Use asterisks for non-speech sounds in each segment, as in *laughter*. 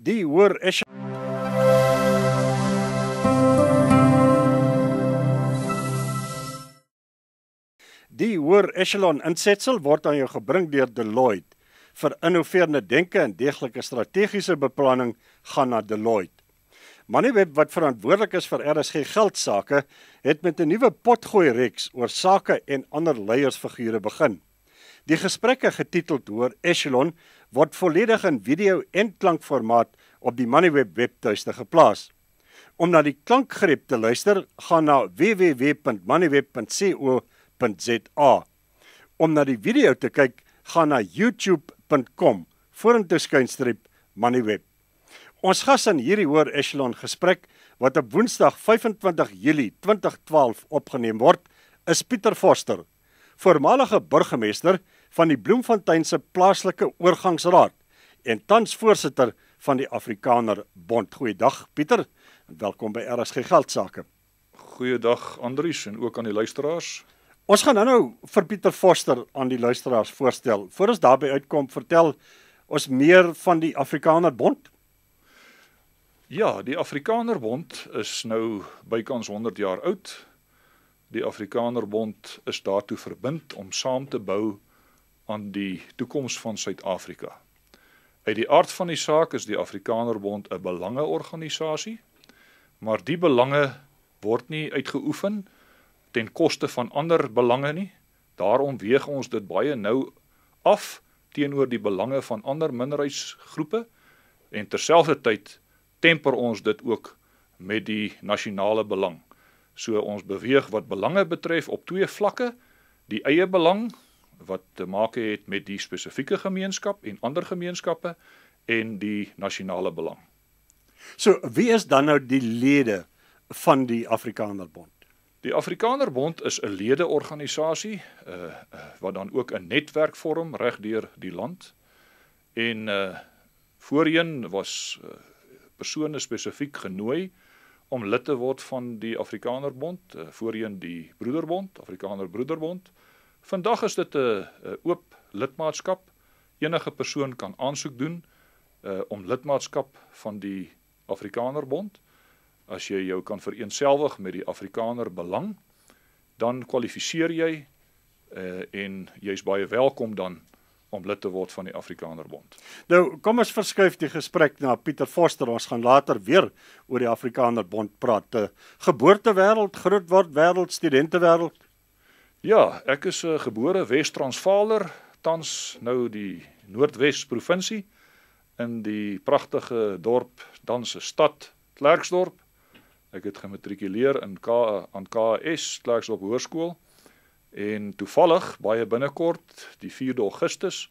Die hoor is Die hoor Echelon insetsel word aan jou gebring deur Deloitte vir innoveerende denke en deeglike strategiese beplanning gaan na Deloitte. Manieweb wat verantwoordelik is vir RSG geld sake, het met 'n nuwe potgooi reeks oor sake en ander leiersfigure begin. Die gesprekke getiteld hoor Echelon word volledig in video en klankformaat op die Moneyweb webtuiste geplaas. Om na die klankgreep te luister, gaan na www.moneyweb.co.za. Om na die video te kyk, gaan na youtube.com vorentoe skuinstreep moneyweb. Ons gas in hierdie hoor Echelon gesprek wat op Woensdag 25 Julie 2012 opgeneem word, is Pieter Forster voormalige burgemeester van die Bloemfonteinse plaaslike oorgangsraad en tans voorsitter van die Afrikaner Bond. Goeiedag Pieter. Welkom by RSG Geldsaake. Goeiedag Andrius en ook aan die luisteraars. Ons gaan nou-nou vir Pieter Forster aan die luisteraars voorstel. Voor ons daarby uitkom, vertel ons meer van die Afrikaner Bond. Ja, die Afrikaner Bond is nou bykans 100 jaar oud. Die Afrikanerbond is daartoe verbind om saam te bou aan die toekoms van Suid-Afrika. Uit die aard van die saak is die Afrikanerbond 'n belangeorganisasie, maar die belange word nie uitgeoefen ten koste van ander belange nie. Daarom weeg ons dit baie nou af teenoor die belange van ander minderheidsgroepe en terselfdertyd temper ons dit ook met die nasionale belang. So ons beweeg wat belange betref op twee vlakke, die eie belang wat te maak het met die spesifieke gemeenskap en ander gemeenskappe en die nasionale belang. So wie is dan nou die lede van die Afrikanerbond? Die Afrikanerbond is 'n ledeorganisasie uh eh, eh, wat dan ook 'n netwerk vorm regdeur die land. En uh voorheen was uh, persone spesifiek genooi uh om lid te word van die Afrikanerbond, eh, voorheen die Broederbond, Afrikaner Broederbond. Vandag is dit 'n eh, oop lidmaatskap. Enige persoon kan aansoek doen uh, om lidmaatskap van die Afrikanerbond. As jy jou kan vereensgewig met die Afrikaner belang, dan kwalifiseer jy uh, en jy's baie welkom dan uh, om lid te word van die Afrikanerbond. Nou, kom ons verskuif die gesprek na Pieter Forster. Ons gaan later weer oor die Afrikanerbond praat. Te eh, geboortewêreld, grootword wêreld, studentewêreld. Ja, ek is 'n eh, gebore Wes-Transvaaler, tans nou die Noordwes provinsie in die pragtige dorp Danse stad Klerksdorp. Ek het gematrikuleer in K aan KS Klerksdorp Hoërskool. En toevallig baie binnekort, die 4de Augustus,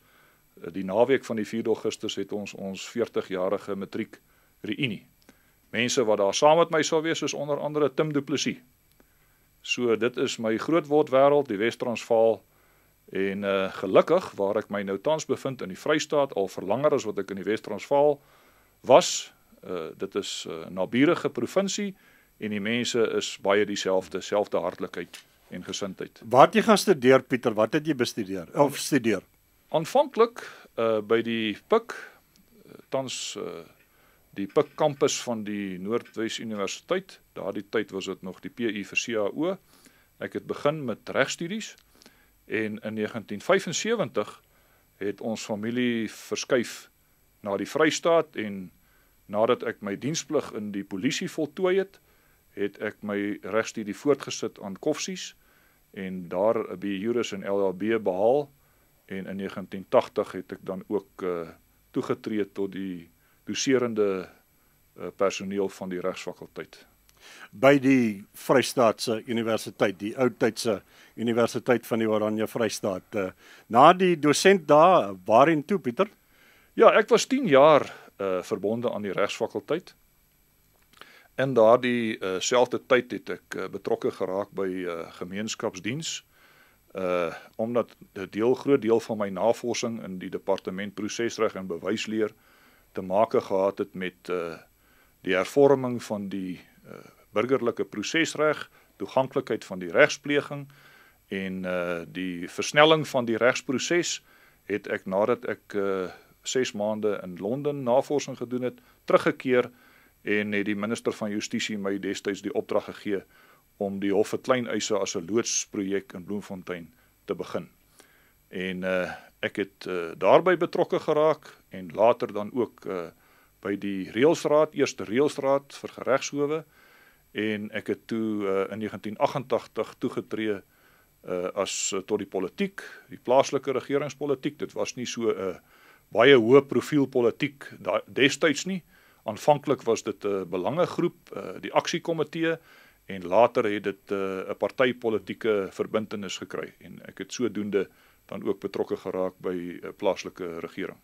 eh, die naweek van die 4de Augustus het ons ons 40-jarige matriek reünie. Mense wat daar saam met my sou wees is onder andere Tim Du Plessis. So dit is my groot word wêreld, die Wes-Transvaal en uh gelukkig waar ek my nou tans bevind in die Vrystaat al ver langer as wat ek in die Wes-Transvaal was, uh dit is 'n uh, naburige provinsie en die mense is baie dieselfde, selfde hartlikheid en gesindheid. Waar het jy gaan studeer Pieter? Wat het jy bestudeer of studeer? Aanvanklik uh by die Pik eh, tans uh die Pik kampus van die Noordwes Universiteit. Daardie tyd was dit nog die PU vir CAO. Ek het begin met regstudies en in 1975 het ons familie verskuif na die Vrystaat en nadat ek my diensplig in die polisie voltooi het, het ek my regstudie voortgesit aan Koffsies en daar 'n Juris en LLB behaal en in 1980 het ek dan ook uh, toegetree tot die doserende uh, personeel van die regsfakulteit by die Vrystaatse Universiteit, die oudtydse Universiteit van die Oranje Vrystaat. Uh, na die dosent daar, waarheen toe Pieter? Ja, ek was 10 jaar uh, verbonde aan die regsfakulteit. In daardie uh, selfde tyd het ek uh, betrokke geraak by uh, gemeenskapsdiens uh omdat 'n deel groot deel van my navorsing in die departement prosesreg en bewysleer te make gehad het met uh die hervorming van die uh, burgerlike prosesreg, toeganklikheid van die regspleging en uh die versnelling van die regsproses het ek nadat ek uh 6 maande in Londen navorsing gedoen het, teruggekeer uh en het die minister van justisie my destyds die opdrag gegee om die hof vir klein eise as 'n loodsprojek in Bloemfontein te begin. En uh ek het uh, eh, daarbey betrokke geraak en later dan ook uh by die reëlsraad, eerste reëlsraad vir geregshowe en ek het toe uh, in 1988 toegetree uh as uh, tot die politiek, die plaaslike regeringspolitiek. Dit was nie so 'n uh, baie hoë profiel politiek da, destyds nie. Uh Aanvanklik was dit 'n eh, belangegroep, eh, die aksiekomitee en later het dit eh, 'n partypolitiese verbintenis gekry en ek het sodoende dan ook betrokke geraak by 'n plaaslike regering.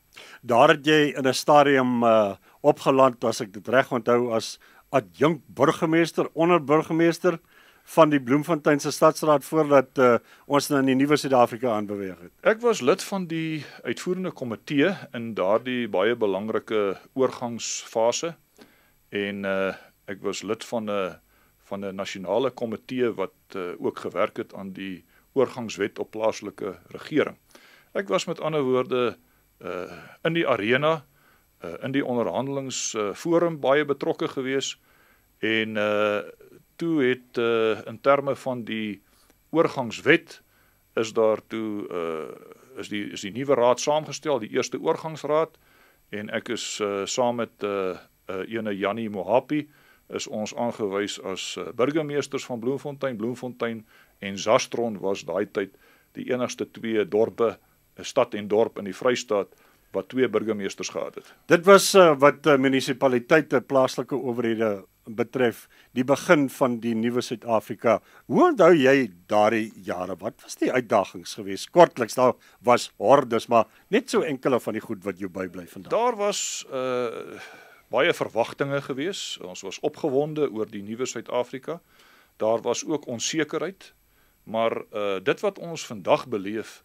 Daar het jy in 'n stadium uh, opgeland, as ek dit reg onthou, as adjunkt burgemeester, onderburgemeester van die Bloemfontein se stadsraad voordat uh, ons nou in die nuwe Suid-Afrika aanbeweeg het. Ek was lid van die uitvoerende komitee in daardie baie belangrike oorgangsfase en uh, ek was lid van 'n eh, van 'n nasionale komitee wat uh, ook gewerk het aan die oorgangswet op plaaslike regering. Ek was met ander woorde uh, in die arena uh, in die onderhandelingsforum uh, baie betrokke geweest en uh, toe het uh, in terme van die oorgangswet is daar toe uh, is die is die nuwe raad saamgestel, die eerste oorgangsraad en ek is uh, saam met 'n uh, uh, ene Janie Mohapi is ons aangewys as uh, burgemeesters van Bloemfontein, Bloemfontein en Zastron was daai tyd die enigste twee dorpe, 'n stad en dorp in die Vrystaat wat twee burgemeesters gehad het. Dit was uh, wat uh, munisipaliteite, plaaslike owerhede betref die begin van die nuwe Suid-Afrika. Hoe onthou jy daardie jare? Wat was die uitdagings geweest? Kortliks daar was hordes, maar net so enkele van die goed wat jou bybly vandag. Daar was uh baie verwagtinge geweest. Ons was opgewonde oor die nuwe Suid-Afrika. Daar was ook onsekerheid, maar uh dit wat ons vandag beleef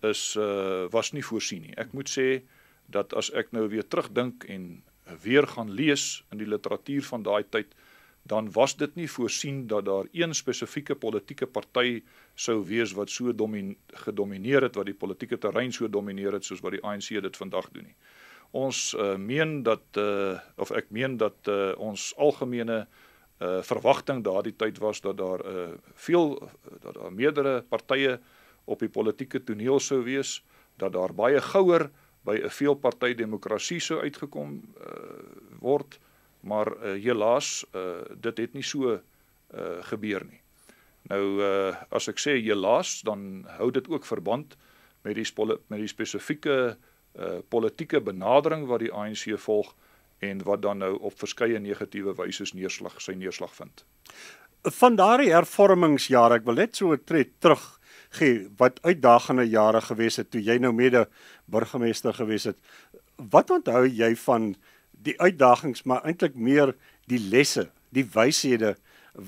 is uh was nie voorsien nie. Ek moet sê dat as ek nou weer terugdink en weer gaan lees in die literatuur van daai tyd, dan was dit nie voorsien dat daar een spesifieke politieke party sou wees wat so domin gedomeineer het wat die politieke terrein so domineer het soos wat die ANC dit vandag doen nie. Ons uh, meen dat uh, of ek meen dat uh, ons algemene uh, verwagting daardie tyd was dat daar 'n uh, veel dat daar meerdere partye op die politieke toneel sou wees, dat daar baie gouer by 'n veelpartydemokrasie sou uitgekom uh, word, maar uh, helaas uh, dit het nie so uh, gebeur nie. Nou uh, as ek sê helaas, dan hou dit ook verband met die met die spesifieke uh, politieke benadering wat die ANC volg en wat dan nou op verskeie negatiewe wyse sy neerslag sy neerslag vind. Van daardie hervormingsjaar, ek wil net so 'n tred terug gee wat uitdagende jare gewees het toe jy nou mede burgemeester gewees het. Wat onthou jy van die uitdagings, maar eintlik meer die lesse, die wyshede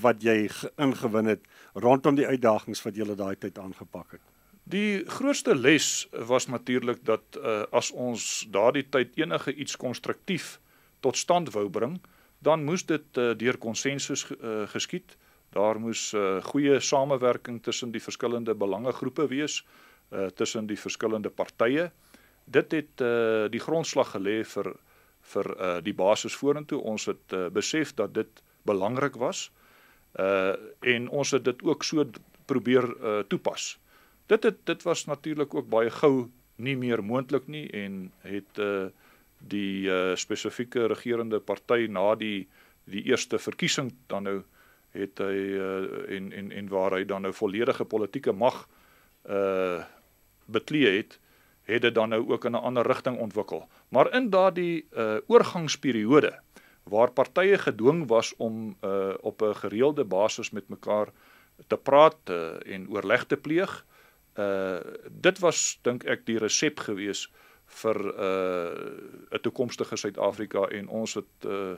wat jy ingewin het rondom die uitdagings wat jy daai tyd aangepak het? Die grootste les was natuurlik dat uh, as ons daardie tyd enige iets konstruktief tot stand wou bring, dan moes dit uh, deur konsensus uh, geskied word Daar moes 'n uh, eh, goeie samewerking tussen die verskillende belangegroepe wees, uh, tussen die verskillende partye. Dit het uh, die grondslag gelê vir vir uh, die basis vorentoe. Ons het uh, besef dat dit belangrik was. Uh en ons het dit ook so probeer uh, toepas. Dit het dit was natuurlik ook baie gou nie meer moontlik nie en het uh die uh, spesifieke regerende party na die die eerste verkiesing dan nou uh het hy uh, en en en waar hy dan nou volledige politieke mag uh beklee het, het dit dan nou ook in 'n ander rigting ontwikkel. Maar in daardie uh oorgangsperiode waar partye gedwing was om uh op 'n gereelde basis met mekaar te praat uh, en oorleg te pleeg, uh dit was dink ek die resep gewees vir uh 'n toekomstige Suid-Afrika en ons het uh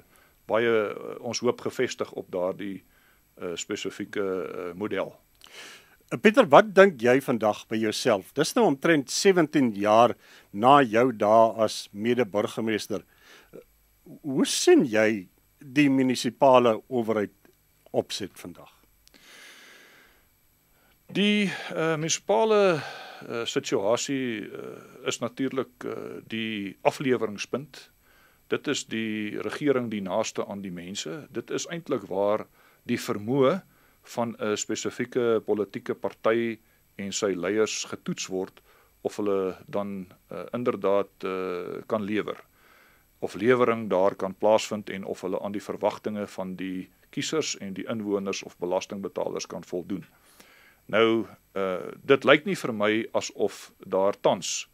baie ons hoop gevestig op daardie uh uh, spesifieke uh, model. Eh, Pieter, wat dink jy vandag by jouself? Dis nou omtrent 17 jaar na jou dae as mede-burgemeester. Hoe sien jy die munisipale owerheid opset vandag? Die uh, munisipale uh, situasie uh, is natuurlik uh, die afleweringspunt. Dit is die regering die naaste aan die mense. Dit is eintlik waar uh, die vermoë van 'n spesifieke politieke party en sy leiers getoets word of hulle dan uh, inderdaad uh, kan lewer of lewering daar kan plaasvind en of hulle aan die verwagtinge van die kiesers en die inwoners of belastingbetalers kan voldoen. Nou uh dit lyk nie vir my asof daar tans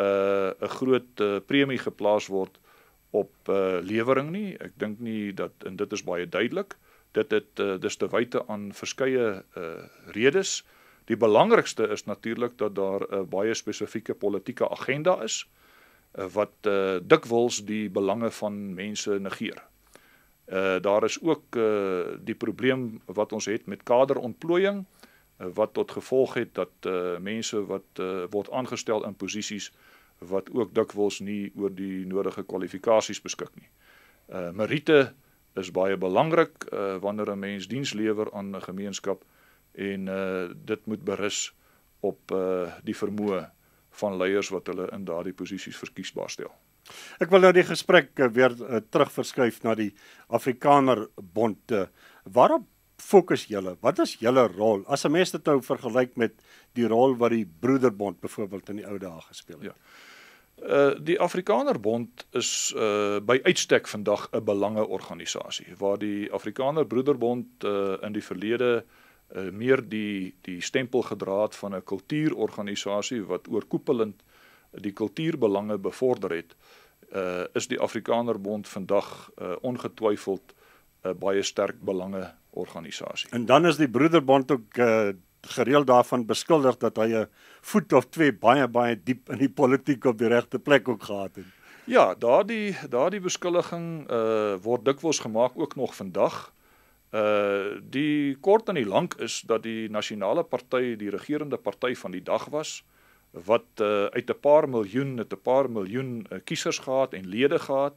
uh 'n groot uh, premie geplaas word op uh lewering nie. Ek dink nie dat en dit is baie duidelik. Uh dit dit uh, eh, dis te wyte aan verskeie uh, redes. Die belangrikste is natuurlik dat daar 'n uh, eh, baie spesifieke politieke agenda is uh, wat uh, dikwels die belange van mense negeer. Uh daar is ook uh die probleem wat ons het met kaderontplooiing uh, wat tot gevolg het dat uh mense wat uh, word aangestel in posisies wat ook dikwels nie oor die nodige kwalifikasies beskik nie. Uh Marite uh is baie belangrik uh, wanneer 'n mens diens lewer aan 'n gemeenskap en uh, dit moet berus op uh, die vermoë van leiers wat hulle in daardie posisies verkiesbaar stel. Ek wil nou die gesprek weer uh, terugverskuif na die Afrikaner Bond. Waarop fokus julle? Wat is julle rol as 'n mens dit nou vergelyk met die rol wat die Broederbond byvoorbeeld in die ou dae gespeel het? Ja. Eh, die Afrikanerbond is uh by uitstek vandag 'n belangeorganisasie waar die Afrikaner Broederbond uh in die verlede uh meer die die stempel gedra het van 'n kultuurorganisasie wat oorkoepelend die kultuurbelange bevorder het uh is die Afrikanerbond vandag uh ongetwyfeld 'n baie sterk belange organisasie. En dan is die Broederbond ook uh gereeld daarvan beskuldig dat hy 'n voet of twee baie baie diep in die politiek op die regte plek ook gehad het. Ja, daardie daardie beskuldiging uh eh, word dikwels gemaak ook nog vandag. Uh die kort en die lank is dat die nasionale party die regerende party van die dag was wat uh, uit 'n paar miljoen net 'n paar miljoen uh, kiesers gehad en lede gehad.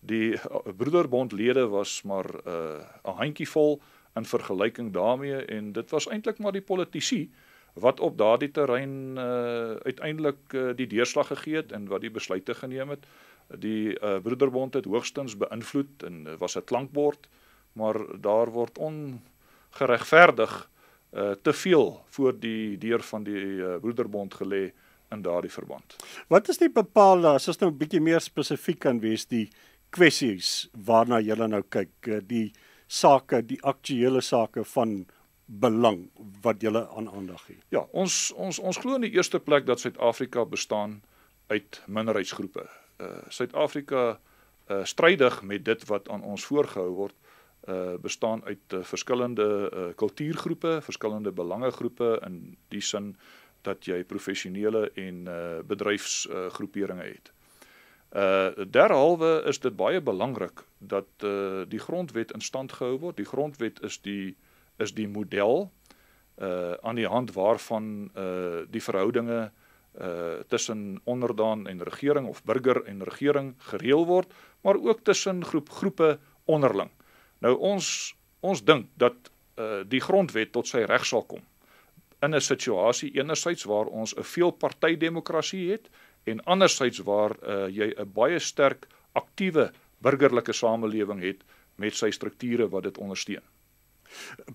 Die uh, broederbondlede was maar uh 'n handjievol uh in vergelyking daarmee en dit was eintlik maar die politici wat op daardie terrein uh, uiteindelik uh, die deurslag gegee het en wat die besluite geneem het. Die uh, broederbond het hoogstens beïnvloed en uh, was 'n klankbord, maar daar word ongeregverdig uh, te veel voor die deur van die uh, broederbond gelê in daardie verband. Wat is die bepaalde, as ons nou 'n bietjie meer spesifiek kan wees, die kwessies waarna jy nou kyk, die uh, sake, die aktuële sake van belang wat julle aan aandag gee. Ja, ons ons ons glo in die eerste plek dat Suid-Afrika bestaan uit minderheidsgroepe. Uh Suid-Afrika uh strydig met dit wat aan ons voorgehou word, uh bestaan uit uh, verskillende uh kultuurgroepe, verskillende belangegroepe in die sin dat jy professionele en uh bedryfsgroeperinge uh, het. Uh derhalwe is dit baie belangrik dat uh die grondwet in stand gehou word. Die grondwet is die is die model uh aan die hand waarvan uh die verhoudinge uh tussen onderdaan en regering of burger en regering gereël word, maar ook tussen groep groepe onderling. Nou ons ons dink dat uh die grondwet tot sy reg sal kom in 'n situasie enerzijds waar ons 'n veelpartydemokrasie het uh en andersyds waar uh, jy 'n baie sterk aktiewe burgerlike samelewing het met sy strukture wat dit ondersteun.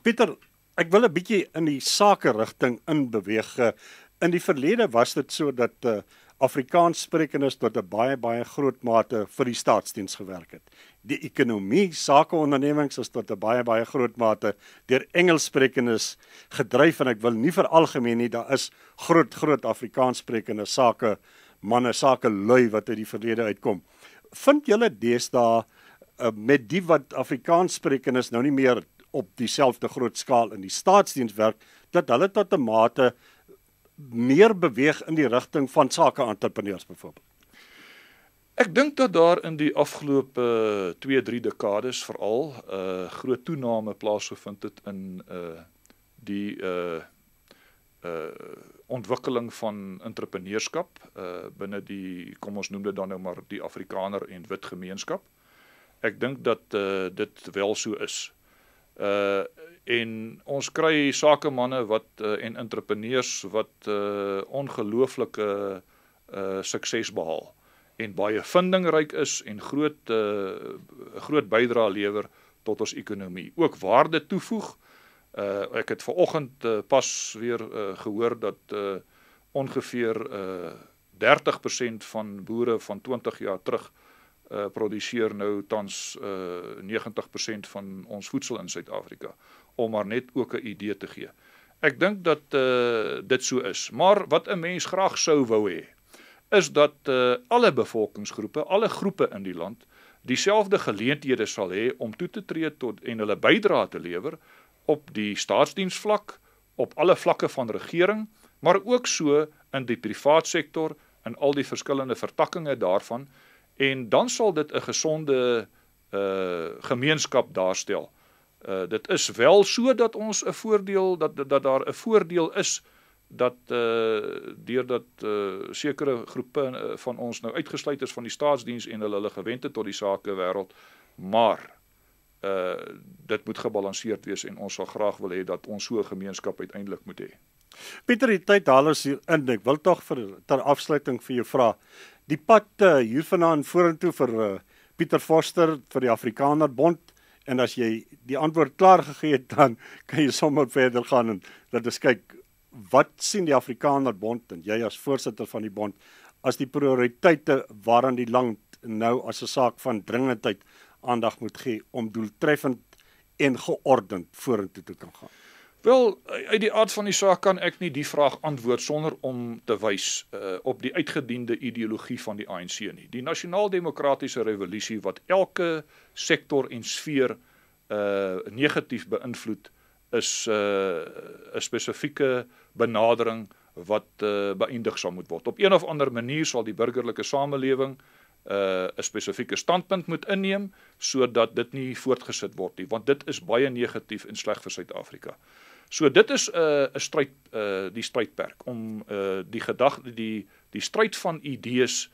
Pieter, ek wil 'n bietjie in die sake rigting inbeweeg. Eh, in die verlede was dit so dat uh, Afrikaans sprekendes tot 'n baie baie groot mate vir die staatsdiens gewerk het. Die ekonomie, sakeondernemings is tot 'n baie baie groot mate deur Engels sprekendes gedryf en ek wil nie veralgemeen nie, daar is groot groot Afrikaans sprekende sake manne sake lui wat uit die verlede uitkom. Vind julle deesdae eh, met die wat Afrikaans spreek en is nou nie meer op dieselfde groot skaal in die staatsdiens werk dat hulle tot 'n mate meer beweeg in die rigting van sake-entrepreneurs byvoorbeeld. Ek dink dat daar in die afgelope 2-3 eh, dekades veral 'n uh, eh, groot toename plaasgevind het in uh die uh uh ontwikkeling van entrepreneurskap uh binne die kom ons noem dit dan nou maar die Afrikaner en wit gemeenskap. Ek dink dat uh dit wel so is. Uh en ons kry sakemanne wat uh, en entrepreneurs wat uh ongelooflike uh sukses behaal en baie vindingryk is en groot uh groot bydrae lewer tot ons ekonomie. Ook waarde toevoeg uh Uh ek het vanoggend uh, eh, pas weer uh, gehoor dat uh ongeveer uh 30% van boere van 20 jaar terug uh produseer nou tans uh 90% van ons voedsel in Suid-Afrika om maar net ook 'n idee te gee. Ek dink dat uh dit so is, maar wat 'n mens graag sou wou hê is dat uh alle bevolkingsgroepe, alle groepe in die land dieselfde geleenthede sal hê om toe te tree tot en hulle bydrae te lewer op die staatsdiensvlak, op alle vlakke van regering, maar ook so in die privaat sektor en al die verskillende vertakkings daarvan en dan sal dit 'n gesonde uh gemeenskap daarstel. Uh dit is wel so dat ons 'n voordeel dat dat daar 'n voordeel is dat uh deurdat uh sekere groepe van ons nou uitgesluit is van die staatsdiens en hulle hulle gewente tot die sake wêreld, maar uh dit moet gebalanseerd wees en ons sal graag wil hê dat ons so 'n gemeenskap uiteindelik moet hê. Pieter, die tyd haal ons hier in. Ek wil tog vir ter afsluiting vir jou vra. Die pad uh, hier vanaand vorentoe vir uh, Pieter Forster vir die Afrikaner Bond en as jy die antwoord klaar gegee het dan *laughs* kan jy sommer verder gaan en dit is kyk wat sien die Afrikaner Bond en jy as voorsitter van die bond as die prioriteite waaraan die land nou as 'n saak van dringendheid aandag moet gee om doeltreffend en geordend vorentoe te kan gaan. Wel, uit die aard van die saak kan ek nie die vraag antwoord sonder om te wys uh, op die uitgediende ideologie van die ANC nie. Die nasionaal-demokratiese revolusie wat elke sektor en sfeer uh negatief beïnvloed is 'n uh, spesifieke benadering wat uh, beëindig sal moet word. Op een of ander manier sal die burgerlike samelewing uh uh, eh, 'n spesifieke standpunt moet inneem sodat dit nie voortgesit word nie want dit is baie negatief en sleg vir Suid-Afrika. So dit is 'n uh, eh, 'n stryd uh, eh, die strydperk om uh, die gedagte die die stryd van idees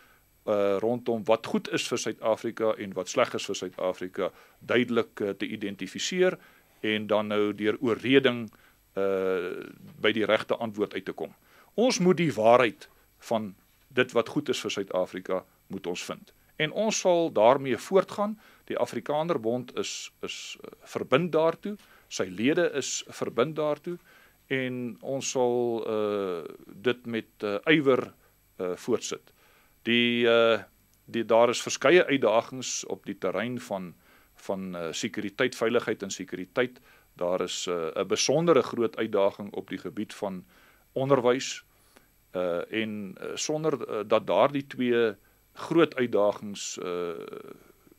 uh rondom wat goed is vir Suid-Afrika en wat sleg is vir Suid-Afrika duidelik uh, te identifiseer en dan nou deur oorreding uh by die regte antwoord uit te kom. Ons moet die waarheid van dit wat goed is vir Suid-Afrika moet ons vind. En ons sal daarmee voortgaan. Die Afrikanerbond is is eh, verbind daartoe. Sy lede is verbind daartoe en ons sal uh dit met uh, ywer uh voortsit. Die uh die daar is verskeie uitdagings op die terrein van van uh, sekuriteit, veiligheid en sekuriteit. Daar is 'n uh, besondere groot uitdaging op die gebied van onderwys uh en uh, sonder uh, dat daardie twee uh groot uitdagings uh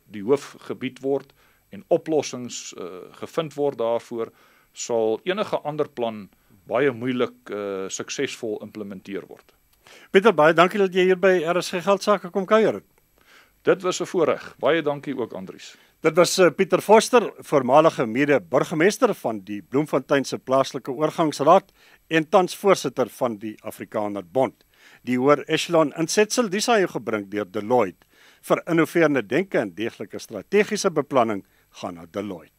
die hoofgebied word en oplossings uh gevind word daarvoor sal enige ander plan baie moeilik uh suksesvol implementeer word. Peter baie dankie dat jy hier by RSG Geldsaake kom kuier. Dit was 'n voorreg. Baie dankie ook Andrius. Dit was Pieter Foster, voormalige mede-burgemeester van die Bloemfontein se plaaslike oorgangsraad en tans voorsitter van die Afrikaner Bond die hoër echelon insetsel dis hy gebring deur Deloitte vir innoverende denke en deeglike strategiese beplanning gaan na Deloitte.